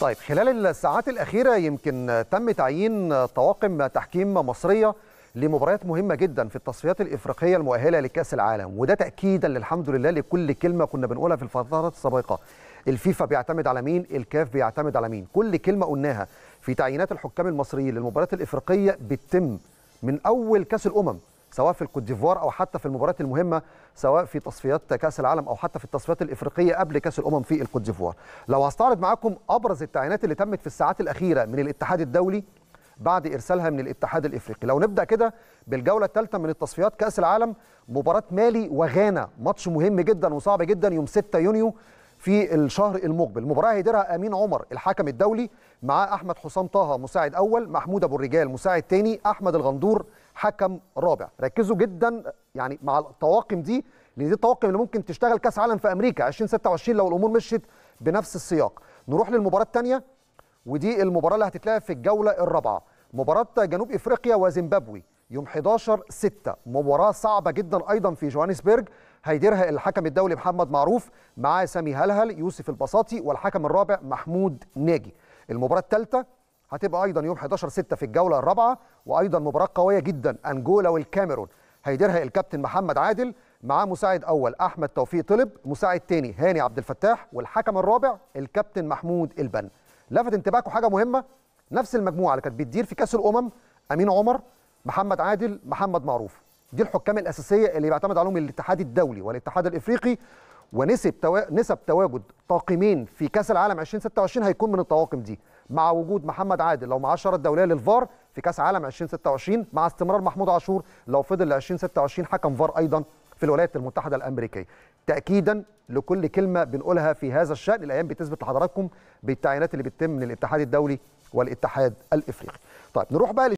طيب خلال الساعات الأخيرة يمكن تم تعيين طواقم تحكيم مصرية لمباريات مهمة جدا في التصفيات الإفريقية المؤهلة لكأس العالم وده تأكيدا للحمد لله لكل كلمة كنا بنقولها في الفترات السابقة الفيفا بيعتمد على مين الكاف بيعتمد على مين كل كلمة قلناها في تعيينات الحكام المصريين للمباريات الإفريقية بتتم من أول كأس الأمم سواء في الكوت ديفوار او حتى في المباريات المهمه سواء في تصفيات كاس العالم او حتى في التصفيات الافريقيه قبل كاس الامم في الكوت ديفوار لو هستعرض معاكم ابرز التعيينات اللي تمت في الساعات الاخيره من الاتحاد الدولي بعد ارسالها من الاتحاد الافريقي لو نبدا كده بالجوله الثالثه من التصفيات كاس العالم مباراه مالي وغانا ماتش مهم جدا وصعب جدا يوم 6 يونيو في الشهر المقبل مباراه هيديرها امين عمر الحكم الدولي مع احمد حسام طه مساعد اول محمود ابو الرجال مساعد ثاني، احمد الغندور حكم رابع ركزوا جدا يعني مع الطواقم دي لان دي الطواقم اللي ممكن تشتغل كاس عالم في امريكا 2026 لو الامور مشيت بنفس السياق نروح للمباراه الثانيه ودي المباراه اللي هتتلعب في الجوله الرابعه مباراه جنوب افريقيا وزيمبابوي يوم 11 6 مباراه صعبه جدا ايضا في جوهانسبرج هيديرها الحكم الدولي محمد معروف معاه سامي هلهل يوسف البساطي والحكم الرابع محمود ناجي المباراه الثالثه هتبقى ايضا يوم 11 6 في الجوله الرابعه وايضا مباراه قويه جدا انجولا والكاميرون هيديرها الكابتن محمد عادل معاه مساعد اول احمد توفيق طلب مساعد تاني هاني عبد الفتاح والحكم الرابع الكابتن محمود البن لفت انتباهكم حاجه مهمه نفس المجموعه اللي كانت بتدير في كاس الامم امين عمر محمد عادل محمد معروف دي الحكام الاساسيه اللي بيعتمد عليهم الاتحاد الدولي والاتحاد الافريقي ونسب توا... نسب تواجد طاقمين في كاس العالم 2026 هيكون من الطواقم دي مع وجود محمد عادل لو معاه الشاره الدوليه للفار في كاس عالم 2026 مع استمرار محمود عاشور لو فضل ل 2026 حكم فار ايضا في الولايات المتحده الامريكيه تاكيدا لكل كلمه بنقولها في هذا الشان الايام بتثبت لحضراتكم بالتعيينات اللي بتتم من الاتحاد الدولي والاتحاد الافريقي طيب نروح بقى